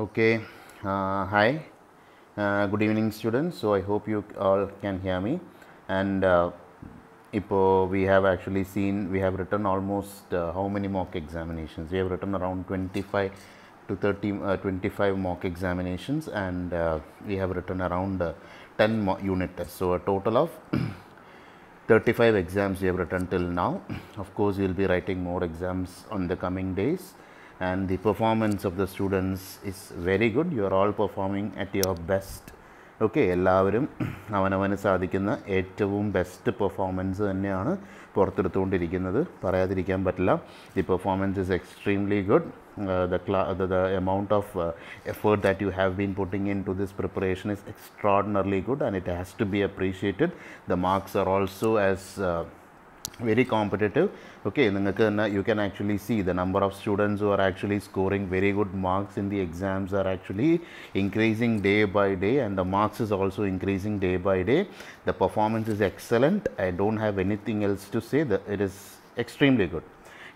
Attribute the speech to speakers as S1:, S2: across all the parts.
S1: okay uh, hi uh, good evening students so i hope you all can hear me and uh, ipo we have actually seen we have written almost uh, how many mock examinations we have written around 25 to 30 uh, 25 mock examinations and uh, we have written around uh, 10 unit tests so a total of 35 exams we have written till now of course we will be writing more exams on the coming days and the performance of the students is very good. You are all performing at your best. the എല്ലാവരും of them ഏറ്റവും best performance തന്നെയാണ് പുറത്തെടുത്തുകൊണ്ടിരിക്കുന്നത് പറയാതിരിക്കാൻ പറ്റില്ല the performance is extremely good the, uh, the, the, amount of uh, effort that you have been putting into this preparation is extraordinarily good and it has to be appreciated. The marks are also as uh, very competitive okay in you can actually see the number of students who are actually scoring very good marks in the exams are actually increasing day by day and the marks is also increasing day by day the performance is excellent i don't have anything else to say that it is extremely good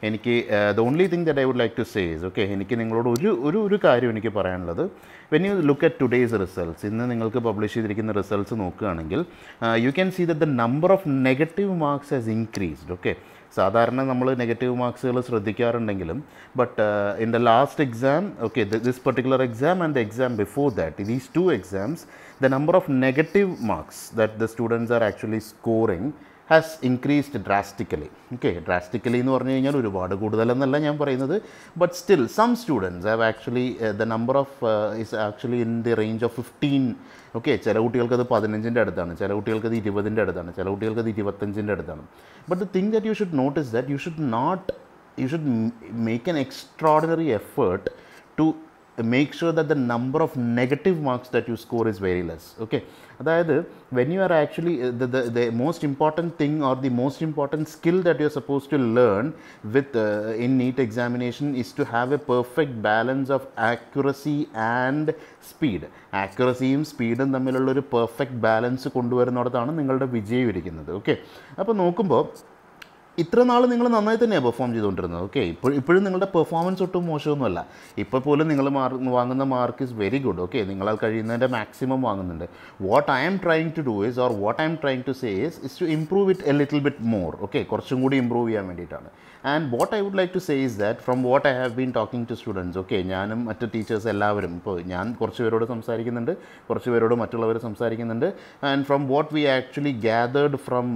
S1: എനിക്ക് the only thing that I would like to says okay എനിക്ക് നിങ്ങളോട് ഒരു ഒരു ഒരു കാര്യം എനിക്ക് പറയാനുള്ളത് when you look at today's results ഇന്ന് നിങ്ങൾക്ക് പബ്ലിഷ് ചെയ്തിരിക്കുന്ന റിസൾട്ട്സ് നോക്കുകയാണെങ്കിൽ you can see that the number of negative marks has increased okay സാധാരണ നമ്മൾ നെഗറ്റീവ് മാർക്സുകൾ ശ്രദ്ധിക്കാറുണ്ടെങ്കിലും but in the last exam okay this particular exam and the exam before that these two exams the number of negative marks that the students are actually scoring has increased drastically okay drastically എന്ന് പറഞ്ഞു കഴിഞ്ഞാൽ ഒരുപാട് കൂടുതലെന്നല്ല ഞാൻ പറയുന്നത് but still some students have actually the number of is actually in the range of fifteen okay ചില കുട്ടികൾക്കത് പതിനഞ്ചിൻ്റെ അടുത്താണ് ചില കുട്ടികൾക്കത് ഇരുപതിൻ്റെ അടുത്താണ് ചില കുട്ടികൾക്കത് ഇരുപത്തഞ്ചിൻ്റെ അടുത്താണ് but the thing that you should notice that you should not you should make an extraordinary effort to make sure that the number of negative marks that you score is very less okay അതായത് when you are actually the most important thing or the most important skill that you are suppose to learn within NEET examination is to have a perfect balance of accuracy and speed ആക്യുറസിയും സ്പീഡും തമ്മിലുള്ള ഒരു perfect balance കൊണ്ടുവരുന്നിടത്താണ് നിങ്ങളുടെ വിജയം ഇരിക്കുന്നത് okay അപ്പോൾ നോക്കുമ്പോൾ ഇത്ര നാൾ നിങ്ങൾ നന്നായി തന്നെയാണ് പെർഫോം ചെയ്തുകൊണ്ടിരുന്നത് ഓക്കെ ഇപ്പോൾ ഇപ്പോഴും നിങ്ങളുടെ പെർഫോമൻസ് ഒട്ടും മോശമൊന്നുമല്ല ഇപ്പോൾ പോലും നിങ്ങൾ വാങ്ങുന്ന mark is very good okay നിങ്ങളാൽ കഴിയുന്നതിൻ്റെ മാക്സിമം വാങ്ങുന്നുണ്ട് what I'm trying to do is or what I'm trying to say is is to improve it a little bit more okay കുറച്ചും കൂടി ഇംപ്രൂവ് ചെയ്യാൻ വേണ്ടിയിട്ടാണ് and what I would like to say is that from what I have been talking to students okay ഞാനും മറ്റ് teachers എല്ലാവരും ഇപ്പോൾ ഞാൻ കുറച്ച് പേരോട് സംസാരിക്കുന്നുണ്ട് കുറച്ച് പേരോട് മറ്റുള്ളവർ സംസാരിക്കുന്നുണ്ട് and from what we actually gathered from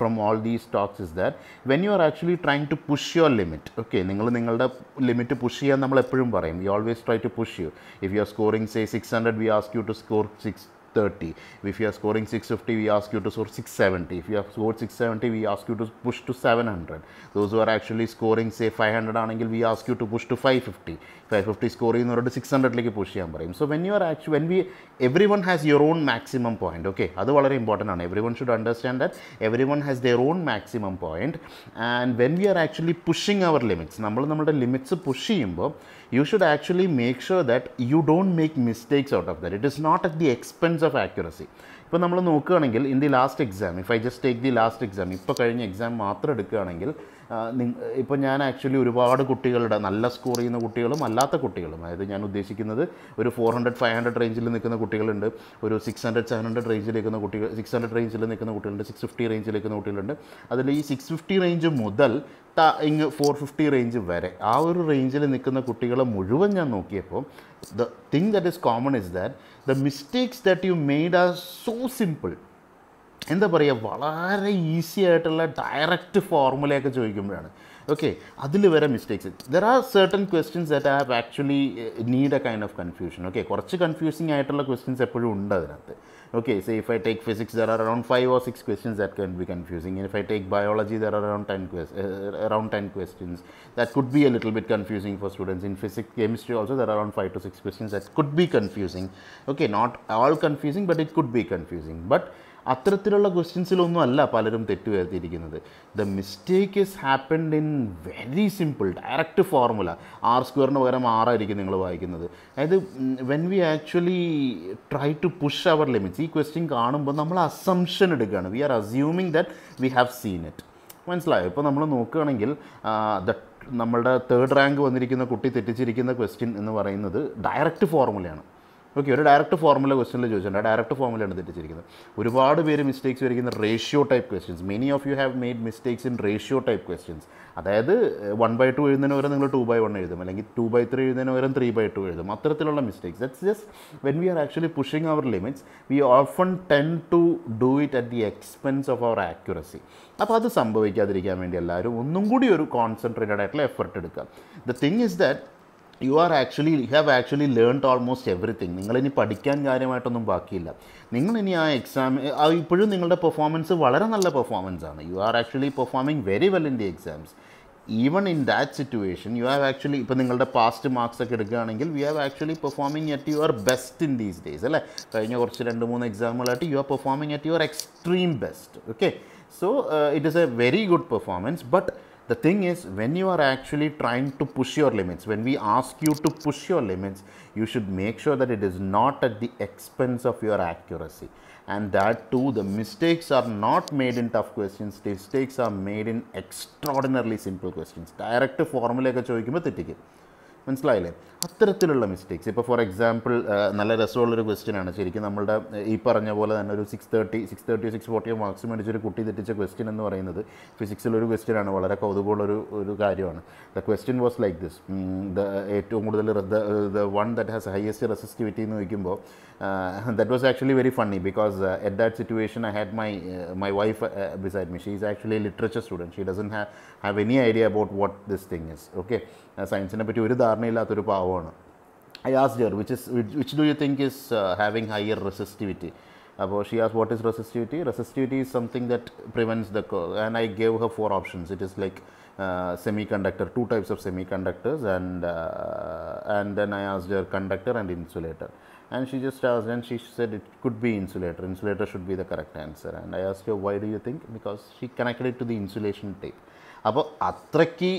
S1: from all these talks is that when you are actually trying to push your limit okay നിങ്ങൾ നിങ്ങളുടെ ലിമിറ്റ് പുഷ് ചെയ്യാൻ നമ്മൾ എപ്പോഴും പറയും you always try to push you if you are scoring say six hundred we ask you to score six 630. If you are scoring 650, we ask you to score 670. If you have scored 670, we ask you to push to 700. Those who are actually scoring, say 500 angle, we ask you to push to 550. 550 scoring in order to push like push. So when you are actually, when we, everyone has your own maximum point, okay? That's very important ആണ്. Everyone should understand that everyone has their own maximum point. And when we are actually pushing our limits, number നമ്മുടെ limits push ചെയ്യുമ്പോൾ you should actually make sure that you don't make mistakes out of that. It is not at the expense of accuracy. ഇപ്പോൾ നമ്മൾ നോക്കുകയാണെങ്കിൽ in the last exam if I just take the last exam ഇപ്പോൾ കഴിഞ്ഞ exam മാത്രം എടുക്കുകയാണെങ്കിൽ ഇപ്പോൾ ഞാൻ actually ഒരുപാട് കുട്ടികളുടെ നല്ല സ്കോർ ചെയ്യുന്ന കുട്ടികളും അല്ലാത്ത കുട്ടികളും അതായത് ഞാൻ ഉദ്ദേശിക്കുന്നത് ഒരു ഫോർ ഹൺഡ്രഡ് ഫൈവ് ഹൺഡ്രഡ് റേഞ്ചിൽ നിൽക്കുന്ന കുട്ടികളുണ്ട് ഒരു സിക്സ് ഹൺഡ്രഡ് സെവൻ ഹൺഡ്രഡ് റേഞ്ചിൽ നിൽക്കുന്ന കുട്ടികൾ സിക്സ് ഹൺഡ്രഡ് റേഞ്ചിൽ നിൽക്കുന്ന കുട്ടികളുണ്ട് സിക്സ് ഫിഫ്റ്റി റേഞ്ചിൽ നിൽക്കുന്ന കുട്ടികളുണ്ട് അതിൽ ഈ സിക്സ് ഫിഫ്റ്റി റേഞ്ച് മുതൽ ഇങ്ങ് ഫോർ ഫിഫ്റ്റി റേഞ്ച് വരെ ആ ഒരു റേഞ്ചിൽ നിൽക്കുന്ന കുട്ടികളെ മുഴുവൻ ഞാൻ നോക്കിയപ്പോൾ the thing that is common is that the mistakes that you made are so simple എന്താ പറയുക വളരെ ഈസി ആയിട്ടുള്ള ഡയറക്റ്റ് ഫോർമുലയൊക്കെ ചോദിക്കുമ്പോഴാണ് okay adile vera mistakes there are certain questions that i have actually eh, need a kind of confusion okay korchu confusing aayittulla questions eppozhu undu adinattu okay say if i take physics there are around 5 or 6 questions that can be confusing and if i take biology there are around 10 questions eh, eh, around 10 questions that could be a little bit confusing for students in physics chemistry also there are around 5 to 6 questions that could be confusing okay not all confusing but it could be confusing but അത്തരത്തിലുള്ള ക്വസ്റ്റ്യൻസിലൊന്നും അല്ല പലരും തെറ്റുവരുത്തിയിരിക്കുന്നത് the mistake is happened in very simple direct formula R സ്ക്വയറിന് പകരം ആറായിരിക്കും നിങ്ങൾ വായിക്കുന്നത് അതായത് when we actually try to push our limits ഈ ക്വസ്റ്റ്യൻ കാണുമ്പോൾ നമ്മൾ അസംഷൻ എടുക്കുകയാണ് we are assuming that we have seen it മനസ്സിലായോ ഇപ്പോൾ നമ്മൾ നോക്കുകയാണെങ്കിൽ ദ നമ്മളുടെ തേർഡ് റാങ്ക് വന്നിരിക്കുന്ന കുട്ടി തെറ്റിച്ചിരിക്കുന്ന ക്വസ്റ്റ്യൻ എന്ന് പറയുന്നത് ഡയറക്റ്റ് ഫോർമുലയാണ് ഓക്കെ ഒരു ഡയറക്റ്റ് ഫോർമുല ക്വസ്റ്റനിൽ ചോദിച്ചിട്ടുണ്ട് ആ ഡയറക്റ്റ് ഫോർമുലയാണ് തെറ്റിച്ചിരിക്കുന്നത് ഒരുപാട് പേര് മിസ്റ്റേക്സ് വരയ്ക്കുന്ന ratio type questions many of you have made mistakes in ratio type questions അതായത് വൺ ബൈ ടു എഴുതുന്നതിന് പകരം നിങ്ങൾ ടു ബൈ വൺ എഴുതും അല്ലെങ്കിൽ ടു ബൈ ത്രീ എഴുതുന്നതിന് പകരം ത്രീ ബൈ ടു എഴുതും അത്തരത്തിലുള്ള mistakes that's just when we are actually pushing our limits we often tend to do it at the expense of our accuracy അപ്പോൾ അത് സംഭവിക്കാതിരിക്കാൻ വേണ്ടി എല്ലാവരും ഒന്നും കൂടി ഒരു കോൺസെൻട്രേറ്റഡ് ആയിട്ടുള്ള എഫർട്ട് എടുക്കുക the thing is that you are actually you have actually learned almost everything നിങ്ങളിനി പഠിക്കാൻ കാര്യമായിട്ടൊന്നും ബാക്കിയില്ല നിങ്ങളിനി ആ എക്സാം ഇപ്പോഴും നിങ്ങളുടെ പെർഫോമൻസ് വളരെ നല്ല പെർഫോമൻസ് ആണ് you are actually performing very well in the exams even in that situation you have actually ഇപ്പോൾ നിങ്ങളുടെ പാസ്റ്റ് മാർക്സ് ഒക്കെ എടുക്കുകയാണെങ്കിൽ we have actually performing at your best in these days അല്ലേ കഴിഞ്ഞ കുറച്ച് രണ്ട് മൂന്ന് എക്സാമ്പിളായിട്ട് you are performing at your extreme best okay so it is a very good performance but The thing is, when you are actually trying to push your limits, when we ask you to push your limits, you should make sure that it is not at the expense of your accuracy. And that too, the mistakes are not made in tough questions, The mistakes are made in extraordinarily simple questions. Direct formula ഒക്കെ ചോദിക്കുമ്പോൾ തെറ്റിക്കും മനസ്സിലായില്ലേ അത്തരത്തിലുള്ള mistakes ഇപ്പോൾ for example നല്ല രസമുള്ളൊരു ക്വസ്റ്റ്യനാണ് ശരിക്കും നമ്മളുടെ ഈ പറഞ്ഞ പോലെ തന്നെ ഒരു six thirty six thirty six forty marks ഒരു കുട്ടി തെറ്റിച്ച ക്വസ്റ്റ്യൻ എന്ന് പറയുന്നത് ഫിസിക്സിലൊരു ക്വസ്റ്റ്യനാണ് വളരെ കൗതുകമുള്ളൊരു ഒരു കാര്യമാണ് the question was like this the ഏറ്റവും കൂടുതൽ the one that has highest resistivity എന്ന് ചോദിക്കുമ്പോൾ that was actually very funny because at that situation I had my my wife beside me she is actually literature student she doesn't have any idea about what this thing is okay സയൻസിനെ പറ്റി ഒരു ധാരണയില്ലാത്തൊരു പാവം I asked her which which is which do you think having higher resistivity? അപ്പോൾ she ആസ് what Resistivity resistivity resistivity is something that prevents the and I gave her four options semiconductor, two types of semiconductors and uh, and then I asked her conductor and insulator. And she just asked and she said it could be insulator, insulator should be the correct answer. And I asked her why do you think? Because she connected it to the insulation tape. അപ്പോൾ അത്രയ്ക്ക്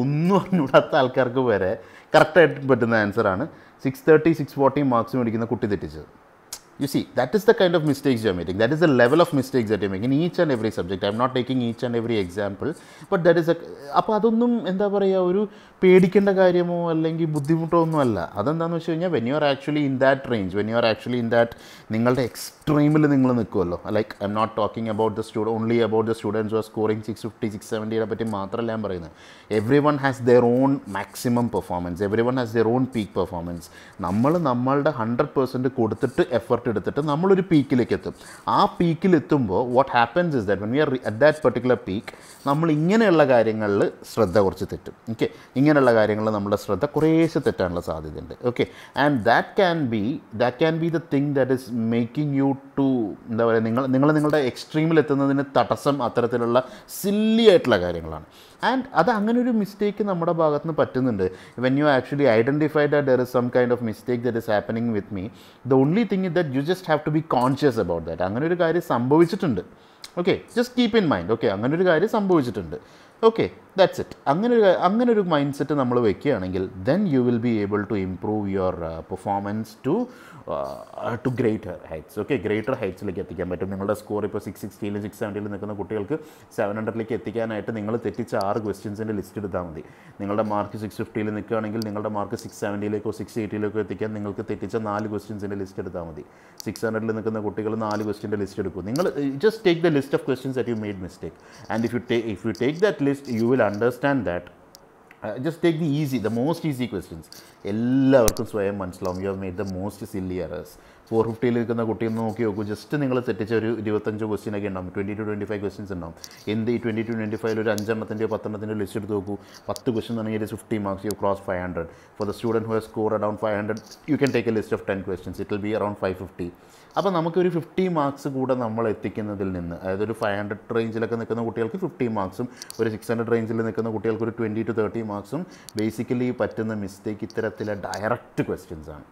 S1: ഒന്നും അറിഞ്ഞൂടാത്ത ആൾക്കാർക്ക് വരെ കറക്റ്റായിട്ട് പറ്റുന്ന ആൻസറാണ് six thirty six forty marks മേടിക്കുന്ന കുട്ടി തെറ്റിച്ചത് you see that is the kind of mistakes you are making that is the level of mistakes that you are making in each and every subject i am not taking each and every example but that is a അപ്പോൾ അതൊന്നും എന്താ പറയുക ഒരു പേടിക്കേണ്ട കാര്യമോ അല്ലെങ്കിൽ ബുദ്ധിമുട്ടോ ഒന്നും അല്ല അതെന്താണെന്ന് വെച്ച് കഴിഞ്ഞാൽ when you are actually in that range when you are actually in that നിങ്ങളുടെ എക്സ്ട്രീമിൽ നിങ്ങൾ നിൽക്കുമല്ലോ like I'm not talking about the സ്റ്റുഡ only about the students are scoring six fifty six സെവൻറ്റിയെ പറ്റി മാത്രമല്ല ഞാൻ പറയുന്നത് everyone has their own maximum performance everyone has their own peak performance നമ്മൾ നമ്മളുടെ ഹൺഡ്രഡ് പെർസെൻറ്റ് കൊടുത്തിട്ട് effort product എടുത്തിട്ട് നമ്മളൊരു പീക്കിലേക്ക് എത്തും ആ പീക്കിൽ എത്തുമ്പോൾ what happens is that when we are at that particular peak നമ്മൾ ഇങ്ങനെയുള്ള കാര്യങ്ങളിൽ ശ്രദ്ധ കുറച്ച് തെറ്റും ഓക്കെ ഇങ്ങനെയുള്ള കാര്യങ്ങളിൽ നമ്മുടെ ശ്രദ്ധ കുറേശ്ശെ തെറ്റാനുള്ള സാധ്യതയുണ്ട് okay and that can be that can be the thing that is making you to എന്താ പറയുക നിങ്ങൾ നിങ്ങൾ നിങ്ങളുടെ എക്സ്ട്രീമിലെത്തുന്നതിന് തടസ്സം അത്തരത്തിലുള്ള സില്ലി ആയിട്ടുള്ള കാര്യങ്ങളാണ് ആൻഡ് അത് അങ്ങനെ ഒരു മിസ്റ്റേക്ക് നമ്മുടെ ഭാഗത്തുനിന്ന് നിന്ന് പറ്റുന്നുണ്ട് when you actually identified there is some kind of mistake that is happening with me the only thing that you just have to be conscious about that അങ്ങനെ ഒരു കാര്യം സംഭവിച്ചിട്ടുണ്ട് okay just keep in mind okay അങ്ങനെ ഒരു കാര്യം സംഭവിച്ചിട്ടുണ്ട് okay that's it അങ്ങനെ ഒരു അങ്ങനെ ഒരു മൈൻഡ് സെറ്റ് നമ്മൾ വെക്കുകയാണെങ്കിൽ then you will be able to improve your performance to to greater heights okay greater ഹൈറ്റ്സിലേക്ക് എത്തിക്കാൻ പറ്റും നിങ്ങളുടെ സ്കോർ ഇപ്പോൾ സിക്സ് സിക്സ്റ്റിയിലും സിക്സ് സെവൻറ്റിയിലും നിൽക്കുന്ന കുട്ടികൾക്ക് സെവൻ ഹൺഡ്രഡിലേക്ക് എത്തിക്കാനായിട്ട് നിങ്ങൾ തെറ്റിച്ച ആറ് ക്വസ്റ്റ്യൻസിൻ്റെ ലിസ്റ്റ് എടുത്താൽ മതി നിങ്ങളുടെ മാർക്ക് സിക്സ് ഫിഫ്റ്റിയിൽ നിൽക്കുകയാണെങ്കിൽ നിങ്ങളുടെ മാർക്ക് സിക്സ് സെവൻറ്റിയിലേക്കോ സിക്സ് എയ്റ്റിയിലേക്കോ എത്തിക്കാൻ നിങ്ങൾക്ക് തെറ്റിച്ച നാല് ക്വസ്റ്റ്യൻസിൻ്റെ ലിസ്റ്റ് എടുത്താൽ മതി സിക്സ് ഹൺഡ്രഡിൽ നിൽക്കുന്ന കുട്ടികൾ നാല് ക്വസ്റ്റ്യൻ്റെ ലിസ്റ്റ് എടുക്കും നിങ്ങൾ just take the list of questions that you made mistake and if you take if you take that list you will understand that just take the easy the most easy questions എല്ലാവർക്കും സ്വയം മനസ്സിലാവും you have made the most silly errors four ഫിഫ്റ്റിയിൽ നിൽക്കുന്ന കുട്ടിയൊന്ന് നോക്കി നോക്കൂ just നിങ്ങൾ തെറ്റിച്ച ഒരു ഇരുപത്തഞ്ച് ക്വസ്റ്റ്യൻ ഒക്കെ ഉണ്ടാവും twenty to twenty five questions ഉണ്ടാവും എന്ത് ഈ ട്വൻറ്റി ടു ട്വൻറ്റി ഫൈവ് ഒരു അഞ്ചെണ്ണത്തിൻ്റെയോ പത്തെണ്ണത്തിൻ്റെയോ ലിസ്റ്റ് എടുത്ത് നോക്കൂ പത്ത് ക്വസ്റ്റ്യൻ ആണെങ്കിൽ ഒരു fifty marks you cross five hundred for the student who has score around five hundred you can take a list of ten questions it will be around five fifty അപ്പോൾ നമുക്കൊരു fifty marks കൂടെ നമ്മൾ എത്തിക്കുന്നതിൽ നിന്ന് അതായത് ഒരു five hundred റേഞ്ചിലൊക്കെ നിൽക്കുന്ന കുട്ടികൾക്ക് ഫിഫ്റ്റി മാർക്സും ഒരു സിക്സ് ഹൺഡ്രഡ് റേഞ്ചിൽ നിൽക്കുന്ന കുട്ടികൾക്ക് ഒരു ട്വൻറ്റി ടു തേർട്ടി മാർക്സും ബേസിക്കലി പറ്റുന്ന മിസ്റ്റേക്ക് ഇത്തരത്തിലെ ഡയറക്റ്റ് ക്വസ്റ്റ്യൻസ് ആണ്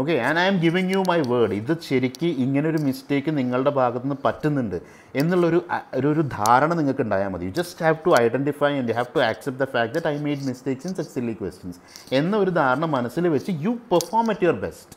S1: okay and I'm giving you my word ഇത് ശരിക്ക് ഇങ്ങനൊരു മിസ്റ്റേക്ക് നിങ്ങളുടെ ഭാഗത്തു നിന്ന് പറ്റുന്നുണ്ട് എന്നുള്ളൊരു ഒരു ഒരു ധാരണ നിങ്ങൾക്ക് ഉണ്ടായാൽ മതി you just have to identify and you have to accept the fact that I made mistakes in such silly questions എന്നൊരു ധാരണ മനസ്സിൽ വെച്ച് you perform at your best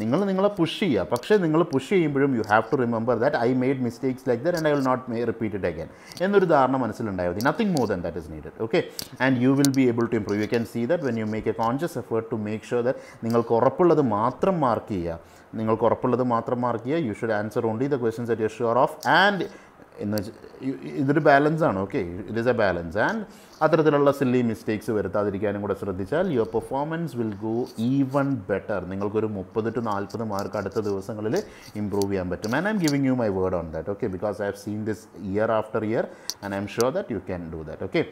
S1: നിങ്ങൾ നിങ്ങളെ പുഷ് ചെയ്യുക പക്ഷേ നിങ്ങൾ പുഷ് ചെയ്യുമ്പോഴും you have to remember that I made mistakes like that and I will not may repeat it again എന്നൊരു ധാരണ മനസ്സിലുണ്ടായാൽ മതി nothing more than that is needed okay and U will be able to improve you can see that when you make a conscious effort to make sure that നിങ്ങൾക്ക് ഉറപ്പുള്ളത് മാത്രം mark ചെയ്യുക നിങ്ങൾക്ക് ഉറപ്പുള്ളത് മാത്രം മാർക്ക് ചെയ്യുക you should answer only the questions at you sure of and എന്ന് വെച്ചാൽ ഇതൊരു ബാലൻസ് ആണ് okay it is a balance and അത്തരത്തിലുള്ള സില്ലി മിസ്റ്റേക്സ് വരുത്താതിരിക്കാനും കൂടെ ശ്രദ്ധിച്ചാൽ your performance will go even better നിങ്ങൾക്കൊരു മുപ്പത് ടു നാൽപ്പത് മാർക്ക് അടുത്ത ദിവസങ്ങളിൽ ഇമ്പ്രൂവ് ചെയ്യാൻ പറ്റും and I'm giving you my word on that okay because I have seen this year after year and I'm sure that you can do that okay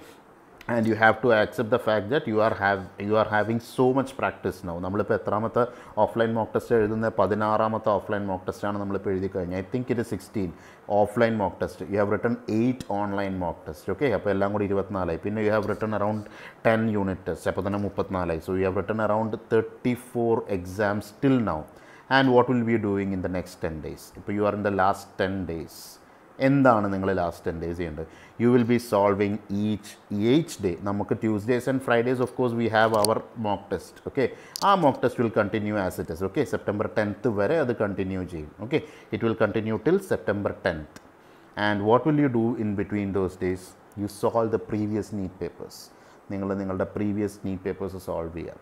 S1: and you have to accept the fact that you are have you are having so much practice no നമ്മളിപ്പോൾ എത്രാമത്തെ offline mock test എഴുതുന്ന പതിനാറാമത്തെ offline mock ടെസ്റ്റാണ് നമ്മളിപ്പോൾ എഴുതി കഴിഞ്ഞാൽ I think it sixteen offline mock test you have written eight online mock test okay അപ്പോൾ എല്ലാം കൂടി ഇരുപത്തിനാലായി പിന്നെ you have written around ten unit test അപ്പോൾ തന്നെ മുപ്പത്തിനാലായി so you have written around thirty four exams till now and what will be doing in the next ten days ഇപ്പോൾ you are in the last ten days എന്താണ് നിങ്ങൾ last ten days ചെയ്യേണ്ടത് you will B solving each each day നമുക്ക് Tuesdays and Fridays of course we have our mock test okay ആ mock test will continue as it is okay September tenth വരെ അത് continue ചെയ്യും okay it will continue till September tenth and what will you do in between those days you solve the previous NEET papers നിങ്ങൾ നിങ്ങളുടെ previous NEET papers solve ചെയ്യാം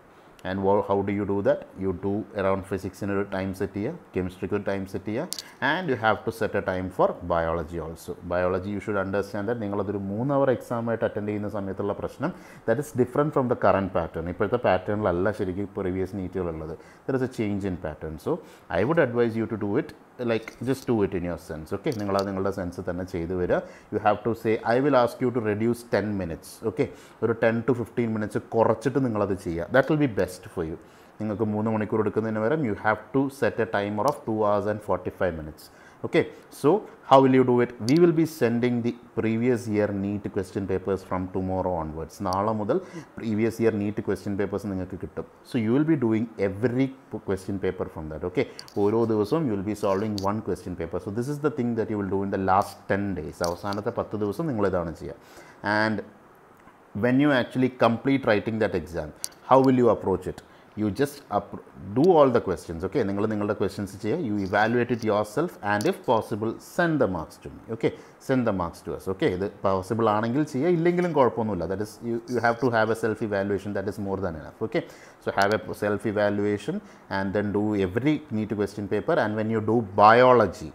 S1: and how do you do that you do around ഫിസിക്സിന് ഒരു time set ചെയ്യുക കെമിസ്ട്രിക്ക് ഒരു time set ചെയ്യുക and you have to set a time for biology also biology you should understand that നിങ്ങളതൊരു മൂന്ന് hour എക്സാമായിട്ട് attend ചെയ്യുന്ന സമയത്തുള്ള പ്രശ്നം that is different from the current pattern ഇപ്പോഴത്തെ പാറ്റേണിലല്ല ശരിക്കും പ്രീവിയസ് നീറ്റുകളുള്ളത് there is a change in pattern so I would advise you to do it like just to it in your sense okay നിങ്ങളത് നിങ്ങളുടെ sense തന്നെ ചെയ്തു വരിക you have to say I will ask you to reduce ten minutes okay ഒരു ten to fifteen minutes കുറച്ചിട്ട് നിങ്ങളത് ചെയ്യുക that will be best for you നിങ്ങൾക്ക് മൂന്ന് മണിക്കൂർ എടുക്കുന്നതിന് പകരം you have to set a timer of two hours and forty five minutes okay so how will you do it we will be sending the previous year neat question papers from tomorrow onwards naala mudal previous year neat question papers ningalku kittum so you will be doing every question paper from that okay ഓരോ ദിവസവും you will be solving one question paper so this is the thing that you will do in the last 10 days avasanatha 10 divasam ningal ഇതാണ് ചെയ്യുക and when you actually complete writing that exam how will you approach it you just up do all the questions okay നിങ്ങൾ നിങ്ങളുടെ questions ചെയ്യുക you evaluate it yourself and if possible send the marks to me okay send the marks to us okay ഇത് possible ആണെങ്കിൽ ചെയ്യുക ഇല്ലെങ്കിലും കുഴപ്പമൊന്നുമില്ല that is you you have to have a self evaluation that is more than enough okay so have a self evaluation and then do every NEET question paper and when you do biology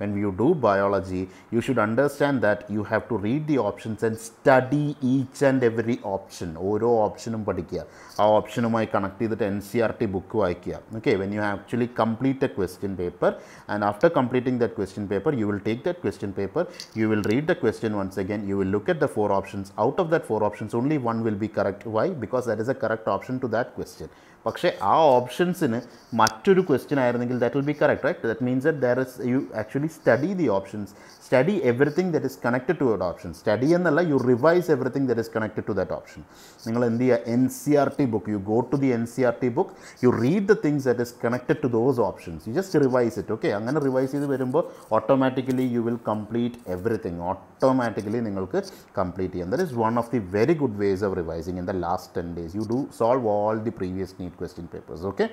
S1: when you do biology you should understand that you have to read the options and study each and every option oro optionum padikya aa optionumai connect cheedittu ncrt book vaikya okay when you actually complete a question paper and after completing that question paper you will take that question paper you will read the question once again you will look at the four options out of that four options only one will be correct why because that is a correct option to that question പക്ഷേ ആ ഓപ്ഷൻസിന് മറ്റൊരു question ആയിരുന്നെങ്കിൽ that will be correct right that means that there is you actually study the options study everything that is connected to that option. Study and all, you revise everything that is connected to that option. Ningal in the NCERT book, you go to the NCERT book, you read the things that is connected to those options. You just revise it, okay? I'm going to revise it, automatically you will complete everything. Automatically, you will complete And that is one of the very good ways of revising in the last 10 days. You do solve all the previous need question papers, okay?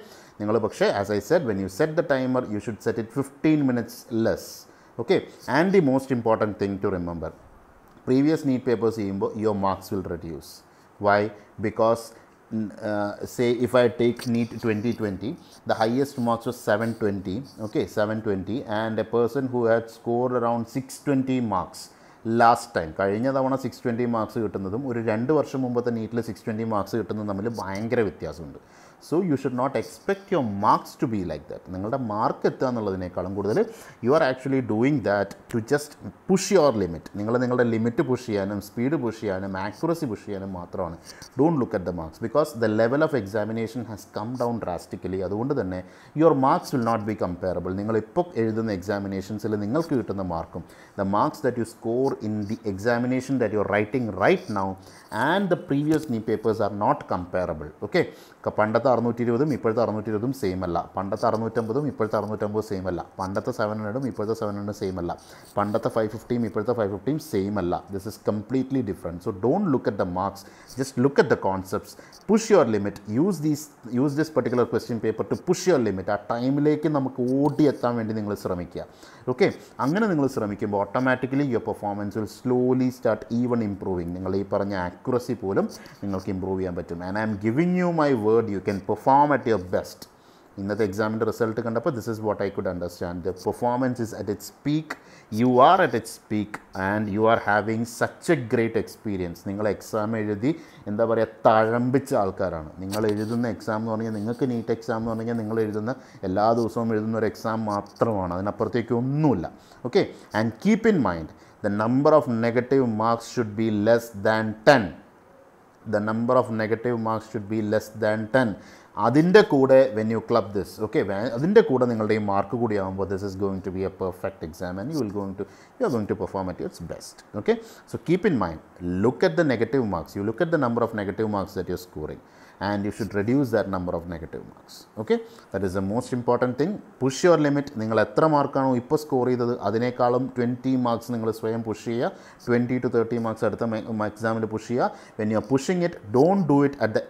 S1: As I said, when you set the timer, you should set it 15 minutes less okay and the most important thing to remember previous neat papers your marks will reduce why because uh, say if I take neat 2020, the highest marks was 720, okay, 720, and a person who had scored around 620 marks last time കഴിഞ്ഞ തവണ six twenty marks കിട്ടുന്നതും ഒരു രണ്ട് വർഷം മുമ്പത്തെ നീറ്റിൽ six twenty marks കിട്ടുന്നതും തമ്മിൽ ഭയങ്കര വ്യത്യാസമുണ്ട് so you should not expect your marks to be like that നിങ്ങളുടെ മാർക്ക് എത്തുക എന്നുള്ളതിനേക്കാളും കൂടുതൽ you are actually doing that to just push your limit നിങ്ങൾ നിങ്ങളുടെ ലിമിറ്റ് പുഷ് ചെയ്യാനും സ്പീഡ് പുഷ് ചെയ്യാനും ആക്യുറസി പുഷ് ചെയ്യാനും മാത്രമാണ് don't look at the marks because the level of examination has come down drastically അതുകൊണ്ട് തന്നെ your marks will not be comparable നിങ്ങളിപ്പോൾ എഴുതുന്ന എക്സാമിനേഷൻസിൽ നിങ്ങൾക്ക് കിട്ടുന്ന മാർക്കും the marks that you score score in the examination that you're writing right now and the previous knee papers are not comparable. Okay. പണ്ടത്തെ അറുന്നൂറ്റി ഇരുപതും ഇപ്പോഴത്തെ അറുന്നൂറ്റി ഇരുപതും സെയിം അല്ല പണ്ടത്തെ അറുന്നൂറ്റമ്പതും ഇപ്പോഴത്തെ അറുന്നൂറ്റമ്പതും സെയിം അല്ല പണ്ടത്തെ സെവൻ ഹൺഡ്രഡും ഇപ്പോഴത്തെ സെവൻ ഹൺഡ്രഡും സെയിം അല്ല പണ്ടത്തെ ഫൈവ് ഫിഫ്റ്റിയും ഇപ്പോഴത്തെ ഫൈവ് ഫിഫ്റ്റിയും സെയിം അല്ല this is completely different so don't look at the marks just look at the concepts push your limit use these use this particular question paper to push your limit ആ ടൈമിലേക്ക് നമുക്ക് ഓടിയെത്താൻ വേണ്ടി നിങ്ങൾ ശ്രമിക്കുക okay അങ്ങനെ നിങ്ങൾ ശ്രമിക്കുമ്പോൾ automatically your performance dimensions will slowly start even improving നിങ്ങൾ ഈ പറഞ്ഞ ആക്യുറസി പോലും നിങ്ങൾക്ക് ഇമ്പ്രൂവ് ചെയ്യാൻ പറ്റും and I'm giving you my word you can perform at your best ഇന്നത്തെ എക്സാമിൻ്റെ റിസൾട്ട് കണ്ടപ്പോൾ this is what I could understand the performance is at its peak you are at its peak and you are having such a great experience നിങ്ങൾ exam എഴുതി എന്താ പറയുക തഴമ്പിച്ച ആൾക്കാരാണ് നിങ്ങൾ എഴുതുന്ന എക്സാം എന്ന് പറഞ്ഞാൽ നിങ്ങൾക്ക് നീറ്റ് എക്സാം എന്ന് പറഞ്ഞാൽ നിങ്ങൾ എഴുതുന്ന എല്ലാ ദിവസവും എഴുതുന്ന ഒരു എക്സാം മാത്രമാണ് അതിനപ്പുറത്തേക്ക് ഒന്നുമില്ല okay and keep in mind the number of negative marks should be less than 10. The number of negative marks should be less than 10. Adinda kode when you club this. Okay, adinda kode ningalde mark kudiyambo. This is going to be a perfect exam and you you are going to perform at its best. Okay, so keep in mind, look at the negative marks. You look at the number of negative marks that you are scoring. And you should reduce that number of negative marks okay that is the most important thing push your limit നിങ്ങൾ എത്ര മാർക്കാണോ ഇപ്പോൾ score ചെയ്തത് അതിനേക്കാളും twenty marks നിങ്ങൾ സ്വയം push ചെയ്യുക twenty to thirty marks അടുത്ത എക്സാമിൽ പുഷ് ചെയ്യുക when you are pushing it don't do it at the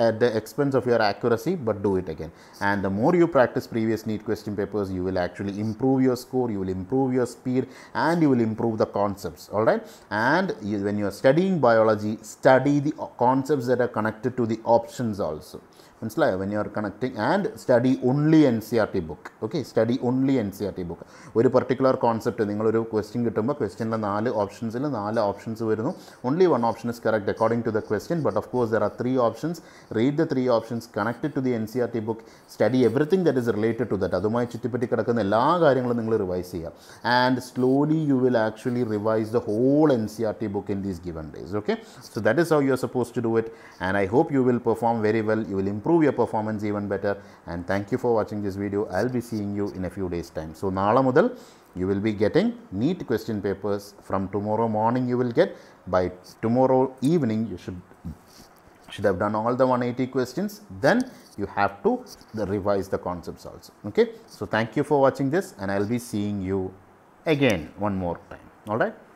S1: at the expense of your accuracy but do it again and the more you practice previous neat question papers you will actually improve your score you will improve your speed and you will improve the concepts all right and you, when you are studying biology study the concepts that are connected to the options also മനസ്സിലായോ when you are connecting and study only N C R T book okay study only N C R T book ഒരു particular concept നിങ്ങളൊരു question കിട്ടുമ്പോൾ ക്വസ്റ്റ്യനിലെ നാല് ഓപ്ഷൻസിൽ നാല് options വരുന്നു only one option is correct according to the question but of course there are three options read the three options connected to the N C R T book study everything that is related to that അതുമായി ചുറ്റിപ്പറ്റി കിടക്കുന്ന എല്ലാ കാര്യങ്ങളും നിങ്ങൾ revise ചെയ്യുക and slowly you will actually revise the whole N C R T book in these given days okay so that is how you are suppose to do it and I hope you will perform very well you will improve improve your performance even better and thank you for watching this video. I will be seeing you in a few days time. So, Nala Mudal you will be getting neat question papers from tomorrow morning you will get by tomorrow evening you should should have done all the 180 questions then you have to revise the concepts also okay so thank you for watching this and i'll be seeing you again one more time all right